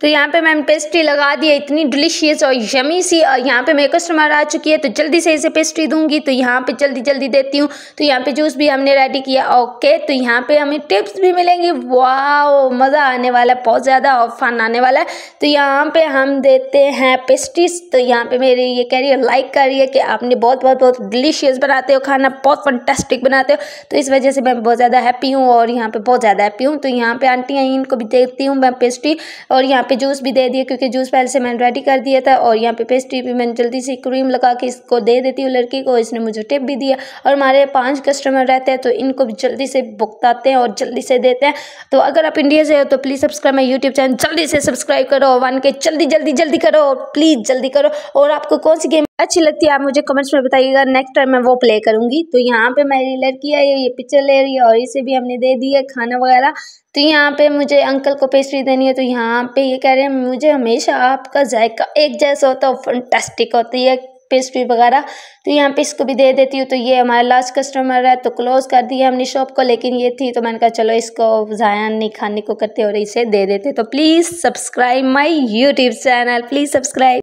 तो यहाँ पे मैंने पेस्ट्री लगा दी है इतनी डिलीशियस और यमी सी और यहाँ पे मेरे कस्टमर आ चुकी है तो जल्दी से इसे पेस्ट्री दूंगी तो यहाँ पे जल्दी जल्दी देती हूँ तो यहाँ पे जूस भी हमने रेडी किया ओके तो यहाँ पे हमें टिप्स भी मिलेंगी वाह मज़ा आने वाला है बहुत ज़्यादा और फन आने वाला है तो यहाँ पर हम देते हैं पेस्ट्रीज तो यहाँ पर मेरी ये कह रही है लाइक कर रही है कि आपने बहुत बहुत बहुत डिलीशियस बनाते हो खाना बहुत फंटेस्टिक बनाते हो तो इस वजह से मैं बहुत ज़्यादा हैप्पी हूँ और यहाँ पर बहुत ज़्यादा हैप्पी हूँ तो यहाँ पर आंटियाँ इनको भी देखती हूँ मैं पेस्ट्री और यहाँ यहाँ पे जूस भी दे दिया क्योंकि जूस पहले से मैंने रेडी कर दिया था और यहाँ पे पेस्ट्री भी मैंने जल्दी से क्रीम लगा के इसको दे देती हूँ लड़की को इसने मुझे टिप भी दिया और हमारे पाँच कस्टमर रहते हैं तो इनको भी जल्दी से भुगताते हैं और जल्दी से देते हैं तो अगर आप इंडिया से हो तो please subscribe my YouTube channel जल्दी से सब्सक्राइब करो वन के जल्दी जल्दी जल्दी करो प्लीज़ जल्दी करो और आपको कौन सी गेम अच्छी लगती है आप मुझे कमेंट्स में बताइएगा नेक्स्ट टाइम मैं वो प्ले करूँगी तो यहाँ पे मेरी लड़की आई है ये पिक्चर ले रही है और इसे भी हमने दे दी है खाना वगैरह तो यहाँ पे मुझे अंकल को पेस्ट्री देनी है तो यहाँ पे ये कह रहे हैं मुझे हमेशा आपका जायका एक जैसा होता है फंटेस्टिक होती है पेस्ट्री वगैरह तो यहाँ पे इसको भी दे देती हूँ तो ये हमारा लास्ट कस्टमर है तो क्लोज़ कर दिया हमने शॉप को लेकिन ये थी तो मैंने कहा चलो इसको ज़ाया नहीं खाने को करते और इसे दे देते तो please subscribe my YouTube channel please subscribe